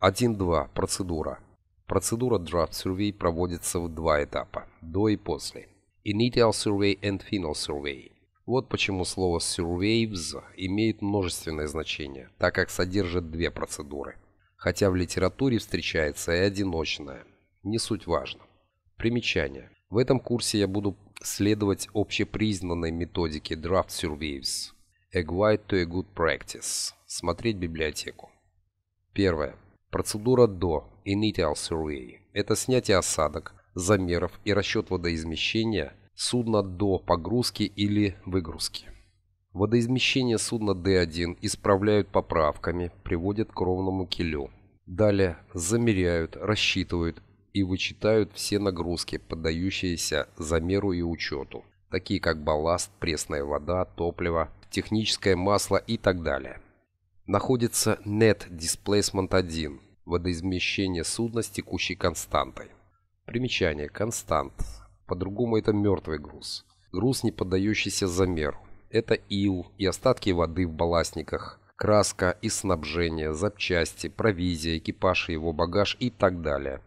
1.2. Процедура. Процедура Draft Survey проводится в два этапа – до и после. Initial Survey and Final Survey. Вот почему слово «surveys» имеет множественное значение, так как содержит две процедуры. Хотя в литературе встречается и одиночная. Не суть важно. Примечание. В этом курсе я буду следовать общепризнанной методике Draft Surveys – A Guide to a Good Practice. Смотреть библиотеку. Первое. Процедура до Initial Survey – это снятие осадок, замеров и расчет водоизмещения судна до погрузки или выгрузки. Водоизмещение судна D1 исправляют поправками, приводят к ровному килю. Далее замеряют, рассчитывают и вычитают все нагрузки, поддающиеся замеру и учету, такие как балласт, пресная вода, топливо, техническое масло и так далее находится Net Displacement 1, водоизмещение судна с текущей константой. Примечание. Констант. По-другому это мертвый груз. Груз, не поддающийся замеру. Это ил и остатки воды в балластниках, краска и снабжение, запчасти, провизия, экипаж и его багаж и так далее.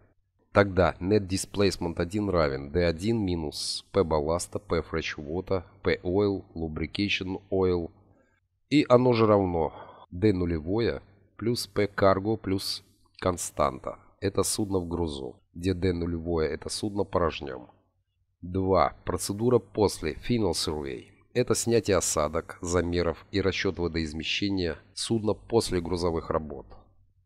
Тогда net displacement 1 равен D1 минус P балласта, P fresh water, P oil, lubrication oil. И оно же равно D нулевое плюс P карго плюс константа. Это судно в грузу, где D нулевое это судно порожнем. 2. Процедура после Final Survey. Это снятие осадок, замеров и расчет водоизмещения судна после грузовых работ.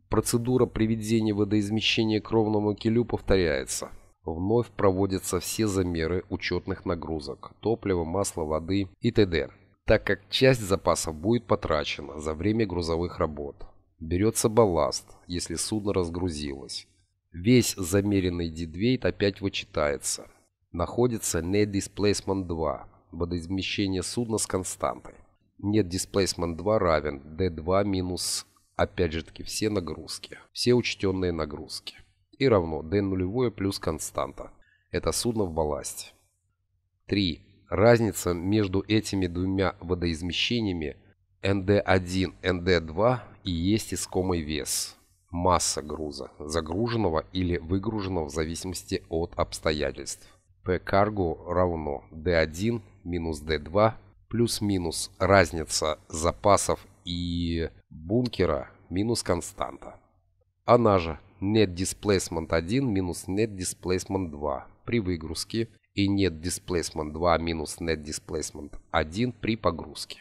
Процедура приведения водоизмещения к ровному килю повторяется. Вновь проводятся все замеры учетных нагрузок, топлива, масла, воды и т.д так как часть запасов будет потрачена за время грузовых работ. Берется балласт, если судно разгрузилось. Весь замеренный дидвейт опять вычитается. Находится Net Displacement 2, водоизмещение судна с константой. Net Displacement 2 равен D2 минус, опять же таки, все нагрузки, все учтенные нагрузки. И равно D нулевое плюс константа. Это судно в балласте. 3. Разница между этими двумя водоизмещениями nd 1 nd 2 и есть искомый вес, масса груза, загруженного или выгруженного в зависимости от обстоятельств. p cargo равно D1 минус D2 плюс-минус разница запасов и бункера минус константа. Она же net displacement 1 минус net displacement 2 при выгрузке и net displacement 2 минус net displacement 1 при погрузке.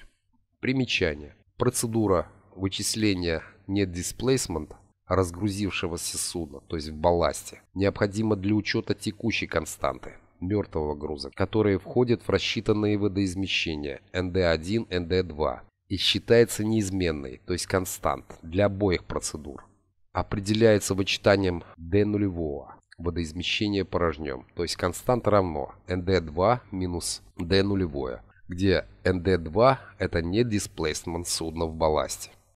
Примечание. Процедура вычисления net displacement разгрузившегося судна, то есть в балласте, необходима для учета текущей константы мертвого груза, которые входят в рассчитанные водоизмещения ND1, ND2 и считается неизменной, то есть констант для обоих процедур определяется вычитанием d нулевого водоизмещения порожнем, то есть константа равно nd2 минус d нулевое, где nd2 это не displacement судна в балласте.